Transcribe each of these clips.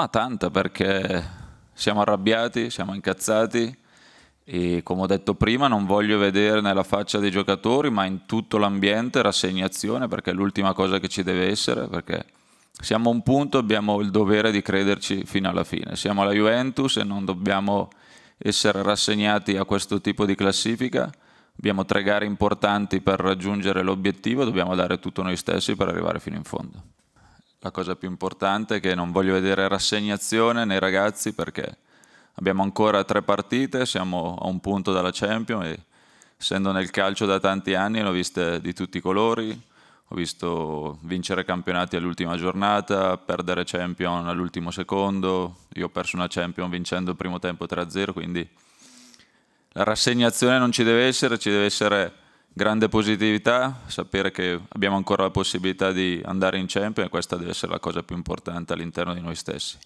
Ma tanta perché siamo arrabbiati, siamo incazzati e come ho detto prima non voglio vedere nella faccia dei giocatori ma in tutto l'ambiente rassegnazione perché è l'ultima cosa che ci deve essere perché siamo a un punto abbiamo il dovere di crederci fino alla fine. Siamo la Juventus e non dobbiamo essere rassegnati a questo tipo di classifica. Abbiamo tre gare importanti per raggiungere l'obiettivo, dobbiamo dare tutto noi stessi per arrivare fino in fondo la cosa più importante è che non voglio vedere rassegnazione nei ragazzi perché abbiamo ancora tre partite, siamo a un punto dalla Champions e essendo nel calcio da tanti anni ne ho viste di tutti i colori, ho visto vincere campionati all'ultima giornata, perdere Champion all'ultimo secondo, io ho perso una Champion vincendo il primo tempo 3-0, quindi la rassegnazione non ci deve essere, ci deve essere grande positività, sapere che abbiamo ancora la possibilità di andare in Champions e questa deve essere la cosa più importante all'interno di noi stessi.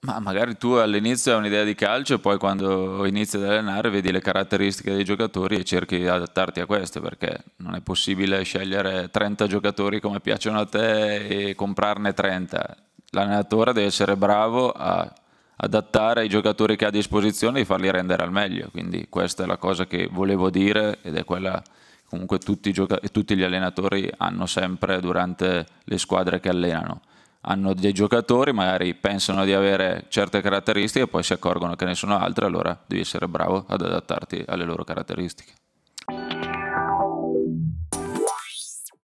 Ma magari tu all'inizio hai un'idea di calcio e poi quando inizi ad allenare vedi le caratteristiche dei giocatori e cerchi di adattarti a queste perché non è possibile scegliere 30 giocatori come piacciono a te e comprarne 30. L'allenatore deve essere bravo a adattare i giocatori che ha a disposizione e farli rendere al meglio. Quindi questa è la cosa che volevo dire ed è quella comunque tutti, gioca- tutti gli allenatori hanno sempre durante le squadre che allenano hanno dei giocatori, magari pensano di avere certe caratteristiche e poi si accorgono che ne sono altre, allora devi essere bravo ad adattarti alle loro caratteristiche.